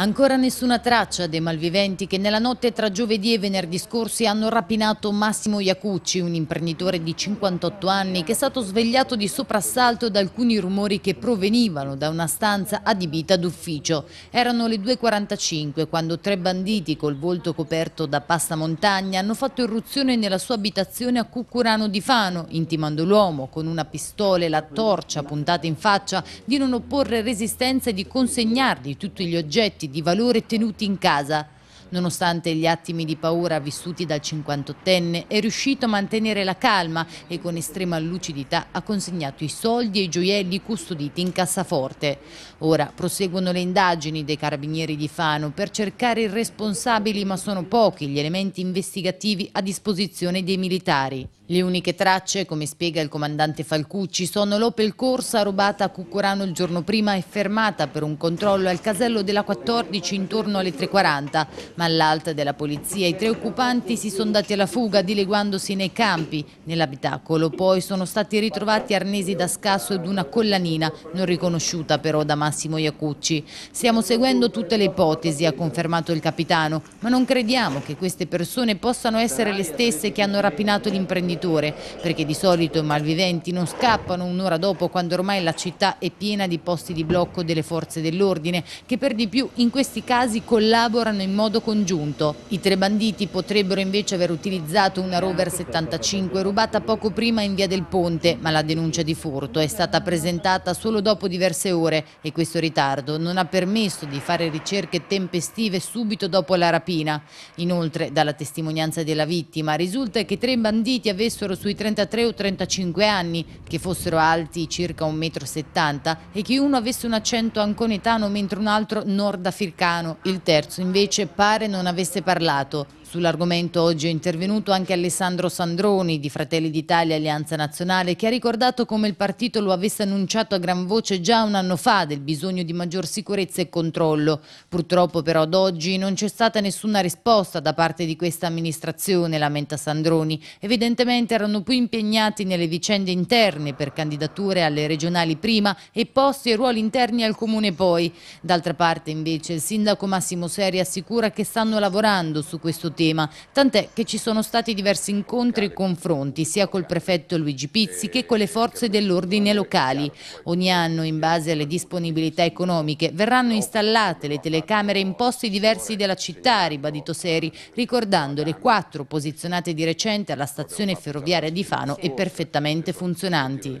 Ancora nessuna traccia dei malviventi che nella notte tra giovedì e venerdì scorsi hanno rapinato Massimo Iacucci, un imprenditore di 58 anni che è stato svegliato di soprassalto da alcuni rumori che provenivano da una stanza adibita d'ufficio. Erano le 2.45 quando tre banditi col volto coperto da pasta montagna hanno fatto irruzione nella sua abitazione a Cucurano di Fano, intimando l'uomo con una pistola e la torcia puntata in faccia di non opporre resistenza e di consegnargli tutti gli oggetti di valore tenuti in casa Nonostante gli attimi di paura vissuti dal 58enne, è riuscito a mantenere la calma e con estrema lucidità ha consegnato i soldi e i gioielli custoditi in cassaforte. Ora proseguono le indagini dei carabinieri di Fano per cercare i responsabili, ma sono pochi gli elementi investigativi a disposizione dei militari. Le uniche tracce, come spiega il comandante Falcucci, sono l'Opel Corsa rubata a Cucurano il giorno prima e fermata per un controllo al casello della 14 intorno alle 3.40 ma all'alta della polizia i tre occupanti si sono dati alla fuga dileguandosi nei campi. Nell'abitacolo poi sono stati ritrovati arnesi da scasso ed una collanina, non riconosciuta però da Massimo Iacucci. Stiamo seguendo tutte le ipotesi, ha confermato il capitano, ma non crediamo che queste persone possano essere le stesse che hanno rapinato l'imprenditore, perché di solito i malviventi non scappano un'ora dopo quando ormai la città è piena di posti di blocco delle forze dell'ordine, che per di più in questi casi collaborano in modo congiunto. I tre banditi potrebbero invece aver utilizzato una Rover 75 rubata poco prima in via del Ponte, ma la denuncia di furto è stata presentata solo dopo diverse ore e questo ritardo non ha permesso di fare ricerche tempestive subito dopo la rapina. Inoltre, dalla testimonianza della vittima, risulta che i tre banditi avessero sui 33 o 35 anni, che fossero alti circa 1,70 m e che uno avesse un accento anconetano mentre un altro nordafricano. Il terzo invece pare parlare non avesse parlato. Sull'argomento oggi è intervenuto anche Alessandro Sandroni di Fratelli d'Italia Alleanza Nazionale che ha ricordato come il partito lo avesse annunciato a gran voce già un anno fa del bisogno di maggior sicurezza e controllo. Purtroppo però ad oggi non c'è stata nessuna risposta da parte di questa amministrazione, lamenta Sandroni. Evidentemente erano più impegnati nelle vicende interne per candidature alle regionali prima e posti e ruoli interni al comune poi. D'altra parte invece il sindaco Massimo Seri assicura che stanno lavorando su questo tema tema, tant'è che ci sono stati diversi incontri e confronti sia col prefetto Luigi Pizzi che con le forze dell'ordine locali. Ogni anno, in base alle disponibilità economiche, verranno installate le telecamere in posti diversi della città, ribadito Seri, ricordando le quattro posizionate di recente alla stazione ferroviaria di Fano e perfettamente funzionanti.